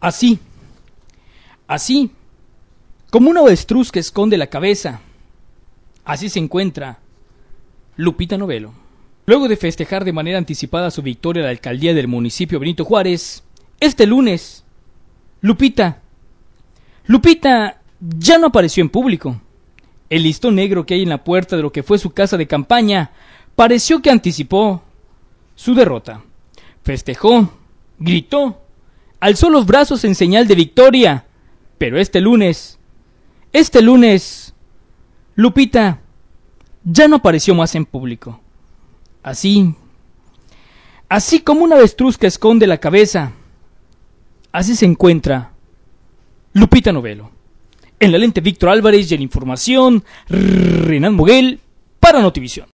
Así, así, como un avestruz que esconde la cabeza, así se encuentra Lupita Novelo. Luego de festejar de manera anticipada su victoria a la alcaldía del municipio Benito Juárez, este lunes, Lupita, Lupita ya no apareció en público. El listón negro que hay en la puerta de lo que fue su casa de campaña pareció que anticipó su derrota. Festejó, gritó alzó los brazos en señal de victoria. Pero este lunes, este lunes, Lupita ya no apareció más en público. Así, así como una avestruz que esconde la cabeza, así se encuentra Lupita Novelo. En la lente Víctor Álvarez y en la información, Renan Muguel para Notivisión.